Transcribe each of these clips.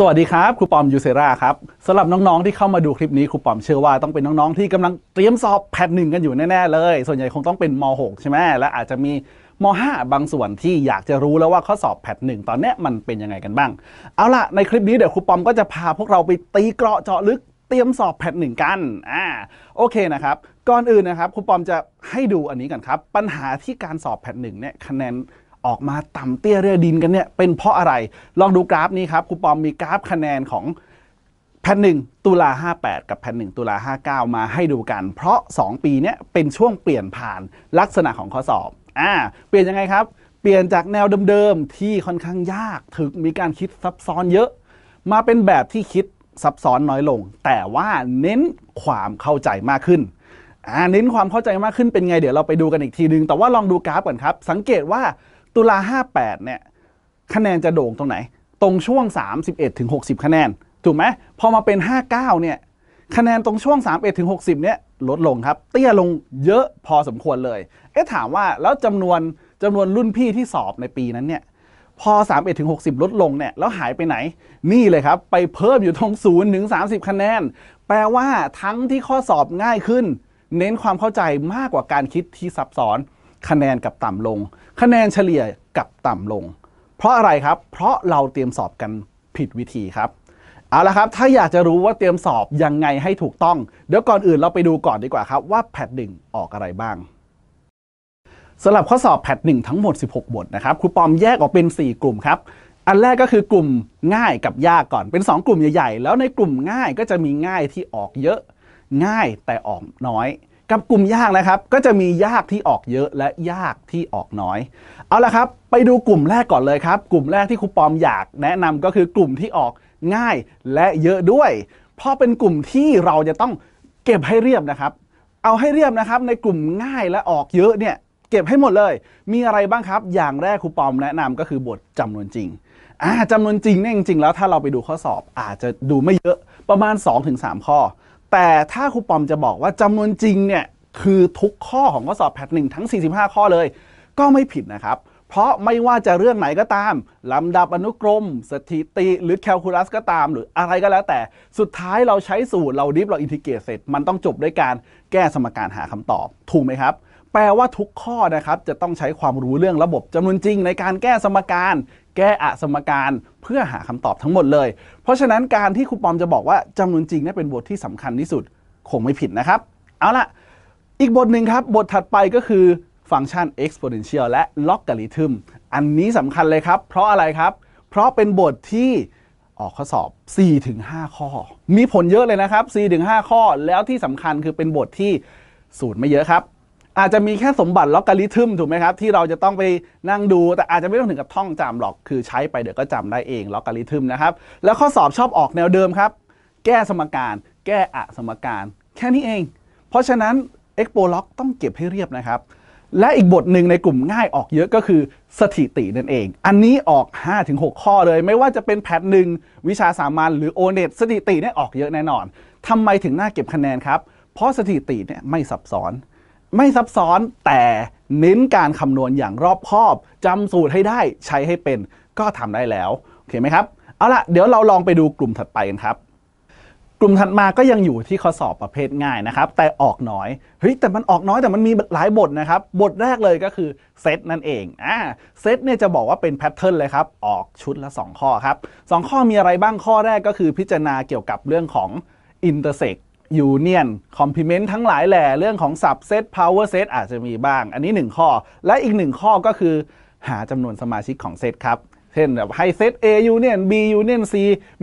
สวัสดีครับครูปอมยูเซราครับสำหรับน้องๆที่เข้ามาดูคลิปนี้ครูปอมเชื่อว่าต้องเป็นน้อง ๆ ที่กำลังเตรียมสอบแพทหนึ่งกันอยู่แน่ ๆ เลย ส่วนใหญ่คงต้องเป็นม .6 ใช่ไหมและอาจจะมีม .5 บางส่วนที่อยากจะรู้แล้วว่าข้อสอบแพทหนึ่งตอนนี้มันเป็นยังไงกันบ้างเอาล่ะ ในคลิปนี้เดี๋ยวครูปอมก็จะพาพวกเราไปตีเกราะเจาะลึกเตรียมสอบแพทหนึ่งกันอ่าโอเคนะครับก่อนอื่นนะครับครูปอมจะให้ดูอันนี้กันครับปัญหาที่การสอบแพทหนึ่งเนี่ยคะแนนออกมาต่ำเตี้ยเรือดินกันเนี่ยเป็นเพราะอะไรลองดูกราฟนี้ครับคุณปอมมีกราฟคะแนนของแผ่นหนึ่งตุลา58 กับแผ่นหนึ่งตุลา59 มาให้ดูกัน เพราะ 2 ปีนี้เป็นช่วงเปลี่ยนผ่านลักษณะของข้อสอบอ่าเปลี่ยนยังไงครับเปลี่ยนจากแนวเดิมๆที่ค่อนข้างยากถึงมีการคิดซับซ้อนเยอะ มาเป็นแบบที่คิดซับซ้อนน้อยลง แต่ว่าเน้นความเข้าใจมากขึ้นอ่าเน้นความเข้าใจมากขึ้นเป็นไง เดี๋ยวเราไปดูกันอีกทีนึง แต่ว่าลองดูกราฟก่อนครับ สังเกตว่าตุลา 58 เนี่ย คะแนนจะโด่งตรงไหน ตรงช่วง 31ถึง60 คะแนนถูกไหมพอมาเป็น 59 เนี่ย คะแนนตรงช่วง 31ถึง60เนี่ยลดลงครับเตี้ยลงเยอะพอสมควรเลย เอ๊ะถามว่าแล้วจำนวนจำนวนรุ่นพี่ที่สอบในปีนั้นเนี่ยพอ 31ถึง60 ลดลงเนี่ยแล้วหายไปไหน นี่เลยครับ ไปเพิ่มอยู่ตรง0ถึง30 คะแนน แปลว่าทั้งที่ข้อสอบง่ายขึ้น เน้นความเข้าใจมากกว่าการคิดที่ซับซ้อนคะแนนกับต่ำลง คะแนนเฉลี่ยกับต่ำลง เพราะอะไรครับ เพราะเราเตรียมสอบกันผิดวิธีครับ เอาละครับ ถ้าอยากจะรู้ว่าเตรียมสอบยังไงให้ถูกต้อง เดี๋ยวก่อนอื่นเราไปดูก่อนดีกว่าครับ ว่าแพทหนึ่งออกอะไรบ้างสำหรับข้อสอบแพทหนึ่งทั้งหมด 16 บทนะครับครูปอมแยกออกเป็น 4 กลุ่มครับ อันแรกก็คือกลุ่มง่ายกับยากก่อน เป็น 2 กลุ่มใหญ่ ๆ แล้วในกลุ่มง่ายก็จะมีง่ายที่ออกเยอะ ง่ายแต่ออกน้อยกับกลุ่มยากนะครับก็จะมียากที่ออกเยอะและยากที่ออกน้อยเอาละครับ ไปดูกลุ่มแรกก่อนเลยครับกลุ่มแรกที่ครูปอมอยากแนะนำก็คือกลุ่มที่ออกง่ายและเยอะด้วย เพราะเป็นกลุ่มที่เราจะต้องเก็บให้เรียบนะครับ เอาให้เรียบนะครับ ในกลุ่มง่ายและออกเยอะเนี่ยเก็บให้หมดเลย มีอะไรบ้างครับอย่างแรกครูปอมแนะนำก็คือบทจำนวนจริงจำจำนวนจริงเนี่ยจริงๆแล้วถ้าเราไปดูข้อสอบอาจจะดูไม่เยอะประมาณ2-3ข้อแต่ถ้าครูปอมจะบอกว่าจำนวนจริงเนี่ย คือทุกข้อของข้อสอบแพทหนึ่งทั้ง 45 ข้อเลย ก็ไม่ผิดนะครับ เพราะไม่ว่าจะเรื่องไหนก็ตาม ลำดับอนุกรม สถิติ หรือแคลคูลัสก็ตาม หรืออะไรก็แล้วแต่สุดท้ายเราใช้สูตรเราดิฟเราอินทิเกรตเสร็จ มันต้องจบด้วยการแก้สมการหาคำตอบ ถูกไหมครับ แปลว่าทุกข้อนะครับจะต้องใช้ความรู้เรื่องระบบจำนวนจริงในการแก้สมการแก้อสมการเพื่อหาคำตอบทั้งหมดเลย เพราะฉะนั้นการที่ครูปอมจะบอกว่าจำนวนจริงนี่เป็นบทที่สำคัญที่สุด คงไม่ผิดนะครับ เอาล่ะ อีกบทหนึ่งครับ บทถัดไปก็คือฟังก์ชัน exponential และ logarithm อันนี้สำคัญเลยครับ เพราะอะไรครับ เพราะเป็นบทที่ออกข้อสอบ4-5 ข้อ มีผลเยอะเลยนะครับ 4-5 ข้อ แล้วที่สำคัญคือเป็นบทที่สูตรไม่เยอะครับอาจจะมีแค่สมบัติล็อกการิทึมถูกไหมครับที่เราจะต้องไปนั่งดู แต่อาจจะไม่ต้องถึงกับท่องจำหรอก คือใช้ไปเดี๋ยวก็จำได้เองล็อกการิทึมนะครับ แล้วข้อสอบชอบออกแนวเดิมครับ แก้สมการแก้อะสมการแค่นี้เอง เพราะฉะนั้น e x p o l o กต้องเก็บให้เรียบนะครับ และอีกบทหนึ่งในกลุ่มง่ายออกเยอะก็คือสถิตินั่นเอง อันนี้ออก 5-6 ข้อเลย ไม่ว่าจะเป็นแพทหนึ่งวิชาสามัญหรือโอเน็ตสถิติเนี่ยออกเยอะแน่นอนทำไมถึงน่าเก็บคะแนนครับ เพราะสถิติเนี่ยไม่ซับซ้อนไม่ซับซ้อนแต่เน้นการคำนวณอย่างรอบคอบ จำสูตรให้ได้ใช้ให้เป็นก็ทำได้แล้ว โอเคไหมครับ เอาละเดี๋ยวเราลองไปดูกลุ่มถัดไปกันครับ กลุ่มถัดมาก็ยังอยู่ที่ข้อสอบประเภทง่ายนะครับ แต่ออกน้อยเฮ้ยแต่มันออกน้อยแต่มันมีหลายบทนะครับ บทแรกเลยก็คือเซตนั่นเองอ่าเซตเนี่ยจะบอกว่าเป็นแพทเทิร์นเลยครับ ออกชุดละ 2 ข้อครับ 2ข้อมีอะไรบ้างข้อแรกก็คือพิจารณาเกี่ยวกับเรื่องของอินเตอร์เซกยูเนียนคอมพลเมนต์ทั้งหลายแหล่เรื่องของสับเซตพาวเวอร์เซตอาจจะมีบ้าง อันนี้ 1 ข้อและอีก 1 ข้อก็คือ หาจำนวนสมาชิกของเซตครับเช่นแบบ ให้เซต A Union B Union C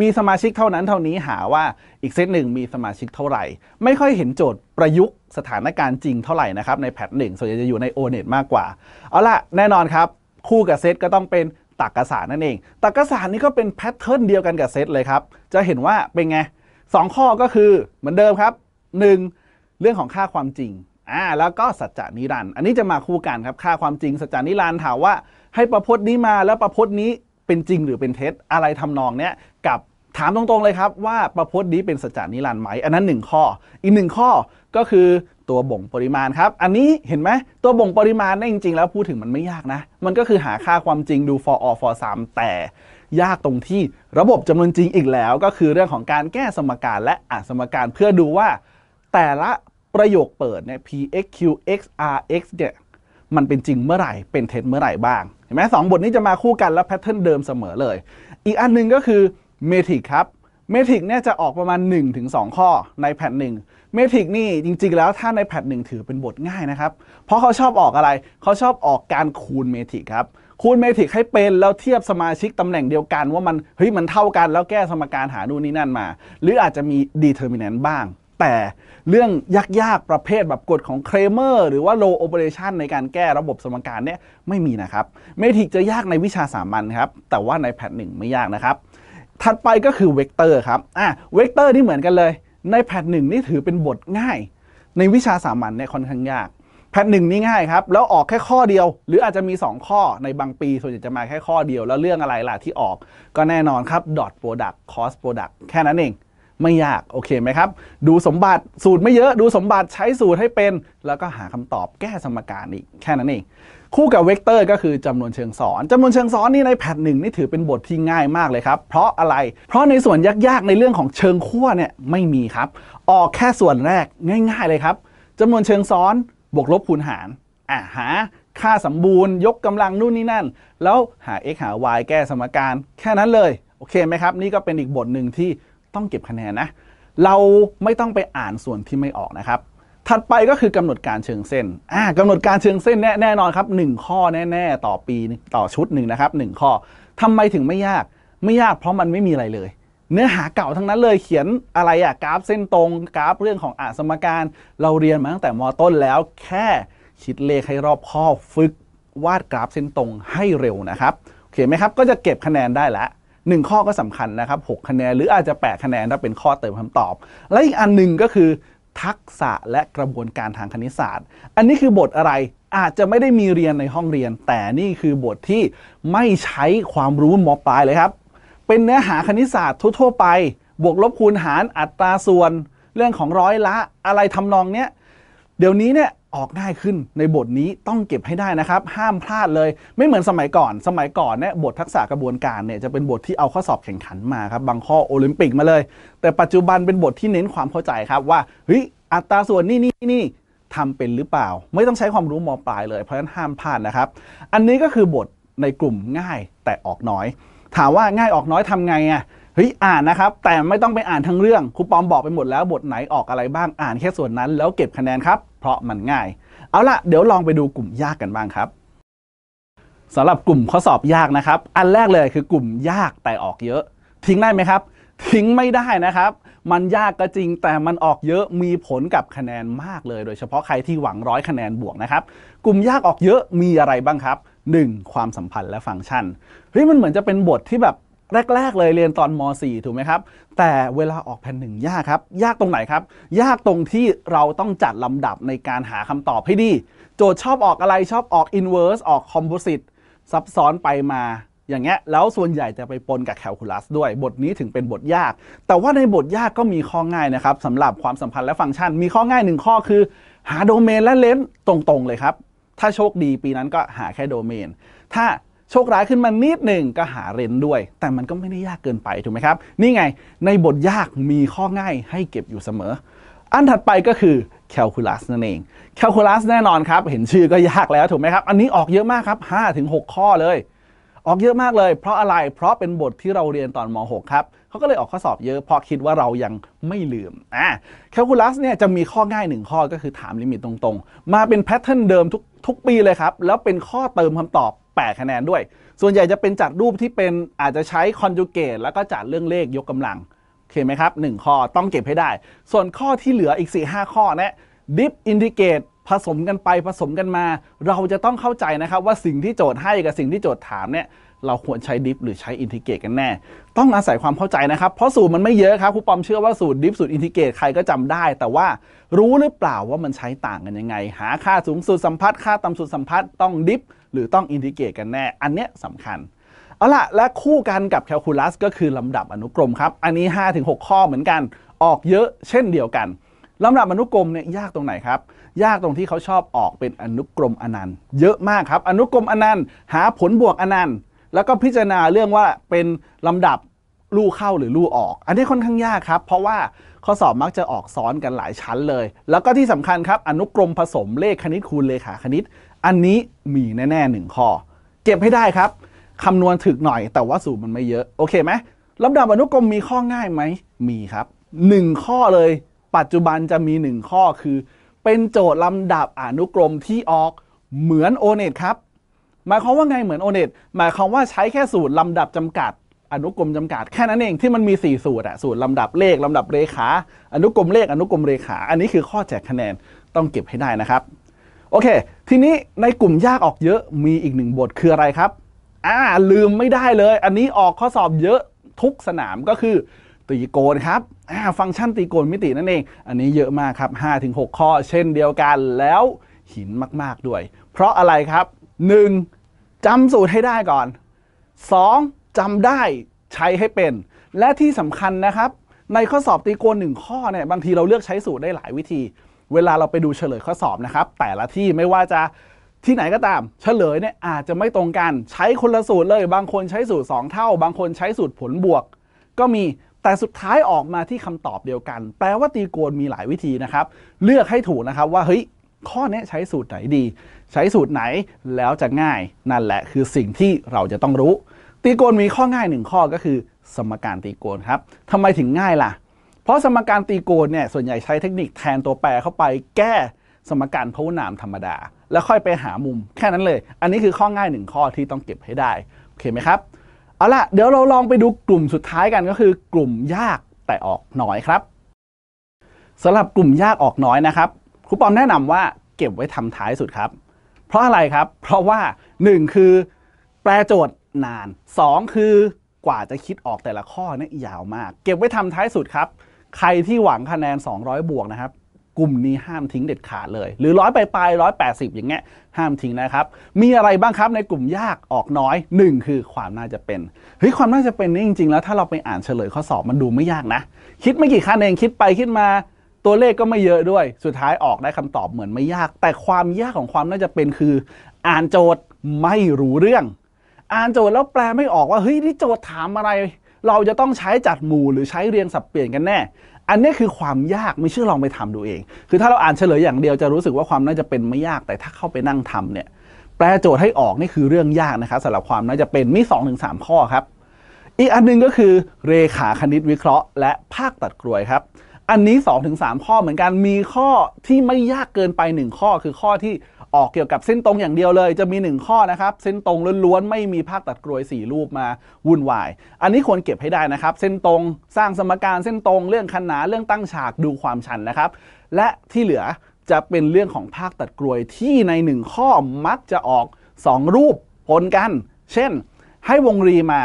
มีสมาชิกเท่านั้นเท่านี้หาว่าอีกเซตหนึ่งมีสมาชิกเท่าไหร่ ไม่ค่อยเห็นโจทย์ประยุกต์สถานการณ์จริงเท่าไหร่นะครับ ในแพทหนึ่งส่วนใหญ่จะอยู่ใน o n e t มากกว่าเอาล่ะแน่นอนครับคู่กับเซตก็ต้องเป็นตักกสารนั่นเองตักกสารนี่ก็เป็นแพทเทิร์นเดียวกันกับเซตเลยครับจะเห็นว่าเป็นไง2 ข้อก็คือเหมือนเดิมครับ 1. เรื่องของค่าความจริงอ่าแล้วก็สัจจานิรันดร์อันนี้จะมาคู่กันครับค่าความจริงสัจจานิรันดร์ถามว่า ให้ประพจน์นี้มาแล้วประพจน์นี้เป็นจริงหรือเป็นเท็จอะไรทำนองเนี้ยกับถามตรงๆเลยครับ ว่าประพจน์นี้เป็นสัจจานิรันดร์ไหมอันนั้น 1 ข้อ อีกหนึ่งข้อก็คือตัวบ่งปริมาณครับ อันนี้เห็นไหมตัวบ่งปริมาณเนี่ยจริง ๆ แล้วพูดถึงมันไม่ยากนะ มันก็คือหาค่าความจริงดู for all for 3แต่ยากตรงที่ระบบจำนวนจริงอีกแล้วก็คือเรื่องของการแก้สมการและอ่านสมการเพื่อดูว่าแต่ละประโยคเปิดเนี่ย px qx rx เนี่ยมันเป็นจริงเมื่อไหร่ เป็นเท็จเมื่อไหร่บ้าง เห็นไหมสองบทนี้จะมาคู่กันและแพทเทิร์นเดิมเสมอเลย อีกอันนึงก็คือเมทริกครับเมทริกเนี่ยจะออกประมาณ 1-2 ข้อในแผ่นหนึ่งเมทริกนี่จริง ๆ แล้วถ้าในแพทหนึ่งถือเป็นบทง่ายนะครับเพราะเขาชอบออกอะไรเขาชอบออกการคูณเมทริกครับคูณเมทริกให้เป็นแล้วเทียบสมาชิกตำแหน่งเดียวกันว่ามันเฮ้ยมันเท่ากันแล้วแก้สมการหาดูนี้นั่นมา หรืออาจจะมีดีเทอร์มินแนนต์บ้าง แต่เรื่องยากๆประเภทแบบกฎของเครเมอร์หรือว่าโลโอเปอเรชันในการแก้ระบบสมการเนี่ยไม่มีนะครับเมทริกจะยากในวิชาสามัญครับ แต่ว่าในแพทหนึ่งไม่ยากนะครับ ถัดไปก็คือเวกเตอร์ครับอ่ะเวกเตอร์นี่เหมือนกันเลยในแพทหนึ่งนี่ถือเป็นบทง่าย ในวิชาสามัญเนี่ยค่อนข้างยากแ่นหนึ่งนี่ง่ายครับ แล้วออกแค่ข้อเดียว หรืออาจจะมี 2 ข้อในบางปี ส่วนใหญ่จะมาแค่ข้อเดียว แล้วเรื่องอะไรล่ะที่ออก ก็แน่นอนครับ dot product cost product แค่นั้นเอง ไม่ยาก โอเคไหมครับ ดูสมบัติ สูตรไม่เยอะ ดูสมบัติใช้สูตรให้เป็น แล้วก็หาคำตอบแก้สมการอีก แค่นั้นเอง คู่กับเวกเตอร์ ก็คือจำนวนเชิงซ้อนจำนวนเชิงซ้อนนี่ในแพทหนึ่งนี่ถือเป็นบทที่ง่ายมากเลยครับ เพราะอะไร เพราะในส่วนยากๆในเรื่องของเชิงขั้วเนี่ยไม่มีครับ ออกแค่ส่วนแรกง่าย ๆ เลยครับจำนวนเชิงซ้อนบวกลบคูณหาร อ่าหา ค่าสมบูรณ์ยกกำลังนู่นนี่นั่น แล้วหา x หา y แก้สมการแค่นั้นเลย โอเคไหมครับ นี่ก็เป็นอีกบทหนึ่งที่ต้องเก็บคะแนนนะ เราไม่ต้องไปอ่านส่วนที่ไม่ออกนะครับ ถัดไปก็คือกำหนดการเชิงเส้นอ่ากำหนดการเชิงเส้นแน่แน่นอนครับ 1 ข้อแน่ๆต่อปีต่อชุดหนึ่งนะครับ1ข้อทำไมถึงไม่ยากไม่ยาก เพราะมันไม่มีอะไรเลยเนื้อหาเก่าทั้งนั้นเลยเขียนอะไรอะกราฟเส้นตรง กราฟเรื่องของอาสมการ เราเรียนมาตั้งแต่มต้นแล้วแค่คิดเลขให้รอบ้อฝึกวาดกราฟเส้นตรงให้เร็วนะครับ โอเคไหมครับ ก็จะเก็บคะแนนได้ละหนึ่งข้อก็สำคัญนะครับ 6 คะแนน หรืออาจจะ 8 คะแนน ถ้าเป็นข้อเติมคำตอบ และอีกอันหนึ่งก็คือ ทักษะและกระบวนการทางคณิตศาสตร์ อันนี้คือบทอะไรอาจจะไม่ได้มีเรียนในห้องเรียน แต่นี่คือบทที่ไม่ใช้ความรู้มอปลายเลยครับเป็นเนื้อหาคณิตศาสตร์ทั่วไป บวกลบคูณหารอัตราส่วน เรื่องของร้อยละอะไรทำนองเนี้ยเดี๋ยวนี้เนี่ยออกง่ายขึ้นในบทนี้ต้องเก็บให้ได้นะครับ ห้ามพลาดเลย ไม่เหมือนสมัยก่อนสมัยก่อนเนี่ยบททักษะกระบวนการเนี่ยจะเป็นบทที่เอาข้อสอบแข่งขันมาครับ บางข้อโอลิมปิกมาเลย แต่ปัจจุบันเป็นบทที่เน้นความเข้าใจครับว่าเฮ้ยอัตราส่วนนี่นี่นี่ทำเป็นหรือเปล่า ไม่ต้องใช้ความรู้มอปลายเลยเพราะฉะนั้นห้ามพลาดนะครับ อันนี้ก็คือบทในกลุ่มง่ายแต่ออกน้อยถามว่าง่ายออกน้อยทำไง อ่ะ เฮ้ยอ่านนะครับ แต่ไม่ต้องไปอ่านทั้งเรื่องครูปอมบอกไปหมดแล้วบทไหนออกอะไรบ้างอ่านแค่ส่วนนั้น แล้วเก็บคะแนนครับเพราะมันง่าย เอาล่ะเดี๋ยวลองไปดูกลุ่มยากกันบ้างครับสำหรับกลุ่มข้อสอบยากนะครับ อันแรกเลยคือกลุ่มยากแต่ออกเยอะ ทิ้งได้ไหมครับ ทิ้งไม่ได้นะครับ มันยากก็จริงแต่มันออกเยอะมีผลกับคะแนนมากเลยโดยเฉพาะใครที่หวังร้อยคะแนนบวกนะครับ กลุ่มยากออกเยอะมีอะไรบ้างครับ 1. ความสัมพันธ์และฟังก์ชันเฮ้ยมันเหมือนจะเป็นบทที่แบบแรก ๆเลยเรียนตอนม .4 ถูกไหมครับ แต่เวลาออกแผ่นหนึ่งยากครับ ยากตรงไหนครับ ยากตรงที่เราต้องจัดลำดับในการหาคำตอบให้ดี โจทย์ชอบออกอะไรชอบออกอินเวอร์สออกคอมโพสิตซับซ้อนไปมาอย่างเงี้ย แล้วส่วนใหญ่จะไปปนกับแคลคูลัสด้วยบทนี้ถึงเป็นบทยาก แต่ว่าในบทยากก็มีข้อง่ายนะครับสำหรับความสัมพันธ์และฟังก์ชันมีข้อง่ายหนึ่งข้อคือ หาโดเมนและเลน์ตรงๆ เลยครับถ้าโชคดีปีนั้นก็หาแค่โดเมน ถ้าโชคร้ายขึ้นมานิดหนึ่งก็หาเรนด้วย แต่มันก็ไม่ได้ยากเกินไปถูกไหมครับ นี่ไง ในบทยากมีข้อง่ายให้เก็บอยู่เสมอ อันถัดไปก็คือ calculus นั่นเอง calculus แน่นอนครับ เห็นชื่อก็ยากแล้วถูกไหมครับ อันนี้ออกเยอะมากครับ5ถึง6ข้อเลย ออกเยอะมากเลย เพราะอะไร เพราะเป็นบทที่เราเรียนตอนม .6 ครับเขาก็เลยออกข้อสอบเยอะ เพราะคิดว่าเรายังไม่ลืมอ่า calculus เนี่ยจะมีข้อง่ายหนึ่งข้อก็คือถามลิมิตตรงๆ มาเป็นแพทเทิร์นเดิมทุกทุกปีเลยครับ แล้วเป็นข้อเติมคำตอบ 8 คะแนนด้วย ส่วนใหญ่จะเป็นจัดรูปที่เป็นอาจจะใช้คอนจูเกตแล้วก็จัดเรื่องเลขยกกำลังโอเคไหมครับ1ข้อต้องเก็บให้ได้ ส่วนข้อที่เหลืออีก 4-5 ข้อนะดิฟอินดิเกตผสมกันไปผสมกันมา เราจะต้องเข้าใจนะครับว่าสิ่งที่โจทย์ให้กับสิ่งที่โจทย์ถามเนี่ยเราควรใช้ดิฟ หรือใช้อินทิเกตกันแน่ ต้องอาศัยความเข้าใจนะครับ เพราะสูตรมันไม่เยอะครับครูปอมเชื่อว่าสูตรดิฟสูตรอินทิเกตใครก็จำได้ แต่ว่ารู้หรือเปล่าว่ามันใช้ต่างกันยังไง หาค่าสูงสุดสัมพัทธ์ค่าต่ำสุดสัมพัทธ์ต้องดิฟ หรือต้องอินทิเกตกันแน่ อันเนี้ยสำคัญ เอาละและคู่กันกับแคลคูลัส ก็คือ ลำดับอนุกรมครับ อันนี้5หข้อเหมือนกัน ออกเยอะเช่นเดียวกัน ลำดับอนุกรมเนี่ยยากตรงไหนครับ ยากตรงที่เขาชอบออกเป็นอนุกรมอนันต์เยอะมากครับ อนุกรมอนันต์หาผลบวกอนันต์แล้วก็พิจารณาเรื่องว่าเป็นลำดับลู่เข้าหรือลู่ออก อันนี้ค่อนข้างยากครับ เพราะว่าข้อสอบมักจะออกซ้อนกันหลายชั้นเลย แล้วก็ที่สำคัญครับ อนุกรมผสมเลขคณิตคูณเลขาคณิต อันนี้มีแน่ๆหนึ่งข้อเก็บให้ได้ครับ คำนวณถึกหน่อย แต่ว่าสูตรมันไม่เยอะโอเคไหมลำดับอนุกรมมีข้อง่ายไหมมีครับ 1 ข้อเลย ปัจจุบันจะมี 1 ข้อคือ เป็นโจทย์ลำดับอนุกรมที่ออกเหมือนโอเน็ตครับหมายความว่าไง เหมือนโอเน็ตหมายความว่าใช้แค่สูตรลำดับจำกัด อนุกรมจำกัด แค่นั้นเองที่มันมี4สูตรอะสูตรลำดับเลขลำดับเรขา อนุกรมเลข อนุกรมเรขาอันนี้คือข้อแจกคะแนนต้องเก็บให้ได้นะครับ โอเค ทีนี้ในกลุ่มยากออกเยอะมีอีกหนึ่งบทคืออะไรครับ อ่าลืมไม่ได้เลย อันนี้ออกข้อสอบเยอะทุกสนามก็คือตีโกนครับฟังก์ชันตีโกนมิตินั่นเอง อันนี้เยอะมากครับ 5-6 ข้อ เช่นเดียวกันแล้วหินมากๆด้วย เพราะอะไรครับ 1. จำสูตรให้ได้ก่อน 2. จำได้ใช้ให้เป็น และที่สำคัญนะครับ ในข้อสอบตีโกนหนึ่งข้อ เนี่ย บางทีเราเลือกใช้สูตรได้หลายวิธี เวลาเราไปดูเฉลยข้อสอบนะครับแต่ละที่ไม่ว่าจะที่ไหนก็ตาม เฉลยเนี่ยอาจจะไม่ตรงกันใช้คนละสูตรเลย บางคนใช้สูตร 2 เท่า บางคนใช้สูตรผลบวก ก็มีแต่สุดท้ายออกมาที่คำตอบเดียวกัน แปลว่าตีโกนมีหลายวิธีนะครับเลือกให้ถูกนะครับว่าเฮ้ยข้อนี้ใช้สูตรไหนดี ใช้สูตรไหนแล้วจะง่าย นั่นแหละคือสิ่งที่เราจะต้องรู้ ตีโกนมีข้อง่ายหนึ่งข้อก็คือสมการตีโกนครับทำไมถึงง่ายล่ะ เพราะสมการตีโกนเนี่ยส่วนใหญ่ใช้เทคนิคแทนตัวแปรเข้าไปแก้สมการพหุนามธรรมดา แล้วค่อยไปหามุม แค่นั้นเลย อันนี้คือข้อง่ายหนึ่งข้อที่ต้องเก็บให้ได้โอเคไหมครับเอาล่ะเดี๋ยวเราลองไปดูกลุ่มสุดท้ายกันก็คือ กลุ่มยากแต่ออกน้อยครับสำหรับกลุ่มยากออกน้อยนะครับูปอมแนะนำว่าเก็บไว้ทำท้ายสุดครับ เพราะอะไรครับเพราะว่า 1 คือ แปลโจทย์นาน 2 คือกว่าจะคิดออกแต่ละข้อนี่ยาวมาก เก็บไว้ทำท้ายสุดครับ ใครที่หวังคะแนน 200 บวกนะครับ กลุ่มนี้ห้ามทิ้งเด็ดขาดเลย หรือร้อยไปลายร้อยแปดสิบอย่างเงี้ยห้ามทิ้งนะครับ มีอะไรบ้างครับในกลุ่มยากออกน้อย 1 คือความน่าจะเป็นเฮ้ยความน่าจะเป็นนี่จริงๆ แล้วถ้าเราไปอ่านเฉลยข้อสอบมันดูไม่ยากนะ คิดไม่กี่คะแนนคิดไปคิดมาตัวเลขก็ไม่เยอะด้วย สุดท้ายออกได้คำตอบเหมือนไม่ยาก แต่ความยากของความน่าจะเป็นคือ อ่านโจทย์ไม่รู้เรื่อง อ่านโจทย์แล้วแปลไม่ออกว่าเฮ้ยนี่โจทย์ถามอะไร เราจะต้องใช้จัดหมู่หรือใช้เรียงสับเปลี่ยนกันแน่ อันนี้คือความยากไม่เชื่อลองไปทำดูเอง คือถ้าเราอ่านเฉลยอย่างเดียวจะรู้สึกว่าความน่าจะเป็นไม่ยาก แต่ถ้าเข้าไปนั่งทำเนี่ย แปลโจทย์ให้ออกนี่คือเรื่องยากนะครับสำหรับความน่าจะเป็นมี2สข้อครับ อีกอันนึงก็คือเรขาคณิตวิเคราะห์และภาคตัดกรวยครับอันนี้2สข้อเหมือนกันมีข้อที่ไม่ยากเกินไป 1 ข้อคือข้อที่ออกเกี่ยวกับเส้นตรงอย่างเดียวเลย จะมี 1 ข้อนะครับ เส้นตรงล้วนๆไม่มีภาคตัดกรวย 4 รูปมาวุ่นวาย อันนี้ควรเก็บให้ได้นะครับ เส้นตรงสร้างสมการเส้นตรงเรื่องขนานเรื่องตั้งฉากดูความชันนะครับ และที่เหลือจะเป็นเรื่องของภาคตัดกรวยที่ใน1ข้อมักจะออก 2 รูปผนกัน เช่น ให้วงรีมา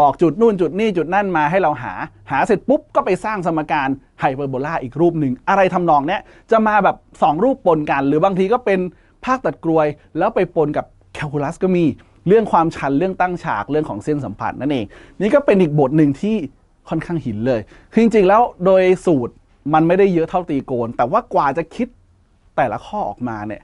บอกจุด นู่นจุดนี่ จุด นั่นมาให้เราหาหาเสร็จปุ๊บ ก็ไปสร้างสมการไฮเปอร์โบลาอีกรูปหนึ่ง อะไรทำนองเนี้ยจะมาแบบ 2 รูปปนกัน หรือบางทีก็เป็นภาคตัดกลวย แล้วไปปนกับแคลคูลัสก็มีเรื่องความชันเรื่องตั้งฉากเรื่องของเส้นสัมผัสนั่นเอง นี่ก็เป็นอีกบทหนึ่งที่ค่อนข้างหินเลยคือจริง ๆ แล้วโดยสูตรมันไม่ได้เยอะเท่าตีโกน แต่ว่ากว่าจะคิดแต่ละข้อออกมาเนี่ย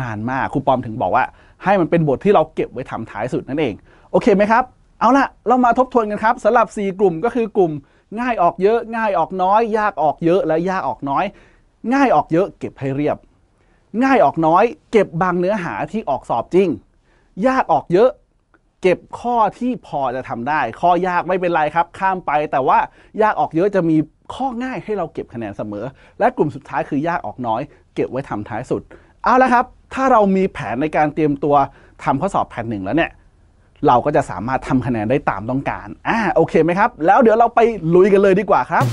นานมากครูปอมถึงบอกว่า ให้มันเป็นบทที่เราเก็บไว้ทำท้ายสุดนั่นเอง โอเคไหมครับเอาละเรามาทบทวนกันครับสำหรับ 4 กลุ่มก็คือกลุ่มง่ายออกเยอะง่ายออกน้อย ยากออกเยอะและยากออกน้อย ง่ายออกเยอะเก็บให้เรียบ ง่ายออกน้อยเก็บบางเนื้อหาที่ออกสอบจริง ยากออกเยอะเก็บข้อที่พอจะทำได้ ข้อยากไม่เป็นไรครับข้ามไปแต่ว่ายากออกเยอะจะมีข้อง่ายให้เราเก็บคะแนนเสมอ และกลุ่มสุดท้ายคือยากออกน้อย เก็บไว้ทำท้ายสุดเอาละครับ ถ้าเรามีแผนในการเตรียมตัวทำข้อสอบแผนหนึ่งแล้วเนี่ยเราก็จะสามารถทำคะแนนได้ตามต้องการ อ่า โอเคไหมครับ แล้วเดี๋ยวเราไปลุยกันเลยดีกว่าครับ